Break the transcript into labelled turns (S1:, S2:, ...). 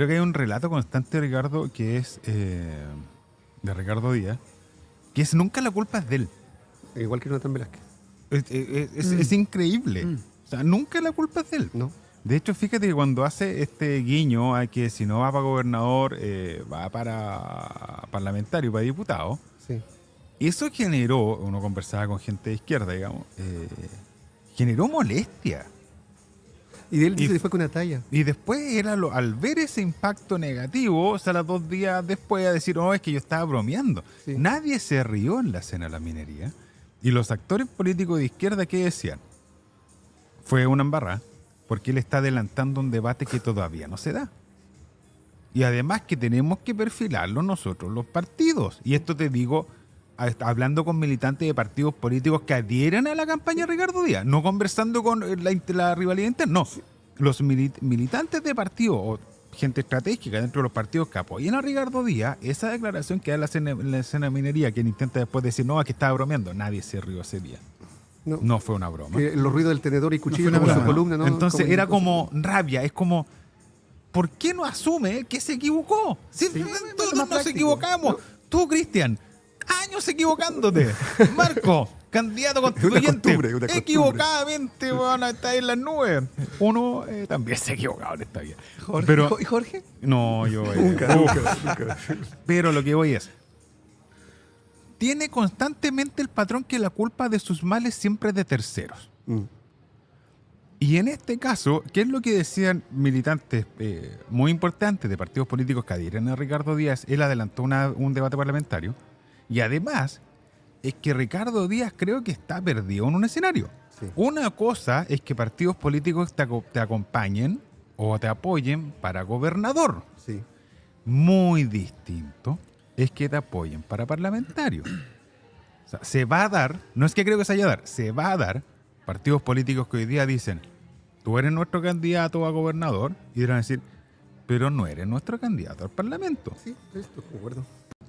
S1: creo que hay un relato constante de Ricardo que es eh, de Ricardo Díaz, que es nunca la culpa es de él. Igual que Jonathan Velázquez. Es, mm. increíble. Mm. O sea, nunca la culpa es de él. No. De hecho, fíjate que cuando hace este guiño a que si no va para gobernador, eh, va para parlamentario, para diputado, sí. eso generó, uno conversaba con gente de izquierda, digamos, eh, generó molestia. Y él dice que fue con una talla. Y después era lo, al ver ese impacto negativo, o sea, dos días después a decir, no oh, es que yo estaba bromeando. Nadie se rió en la cena de la minería. Y los actores políticos de izquierda, ¿qué decían? Fue una embarrada, porque él está adelantando un debate que todavía no se da. Y además que tenemos que perfilarlo nosotros, los partidos. Y esto te digo hablando con militantes de partidos políticos que adhieran a la campaña de Ricardo Díaz, no conversando con eh, la, rivalidad interna, no. Los militantes de partidos o gente estratégica dentro de los partidos que apoyen a Ricardo Díaz, esa declaración que da la escena, la minería, quien intenta después decir, no, que estaba bromeando, nadie se rió ese día. No, fue una broma. los ruidos del tenedor y cuchillo en su columna, ¿no? Entonces era como rabia, es como, ¿por qué no asume que se equivocó? todos nos equivocamos. Tú, Cristian, años equivocándote. Marco, candidato constituyente. Equivocadamente, a está en las nubes. Uno eh, también se ha equivocado en esta vida. ¿Y Jorge? No, yo. Eh, nunca, Pero lo que voy es. Tiene constantemente el patrón que la culpa de sus males siempre es de terceros. Mm. Y en este caso, ¿qué es lo que decían militantes eh, muy importantes de partidos políticos que adhieren a Ricardo Díaz? Él adelantó un debate parlamentario y además, es que Ricardo Díaz creo que está perdido en un escenario. Una cosa es que partidos políticos te, acompañen o te apoyen para gobernador. Sí. Muy distinto es que te apoyen para parlamentario. O sea, se va a dar, no es que creo que se a dar, se va a dar partidos políticos que hoy día dicen, tú eres nuestro candidato a gobernador, y a decir, pero no eres nuestro candidato al parlamento. Sí, estoy de acuerdo.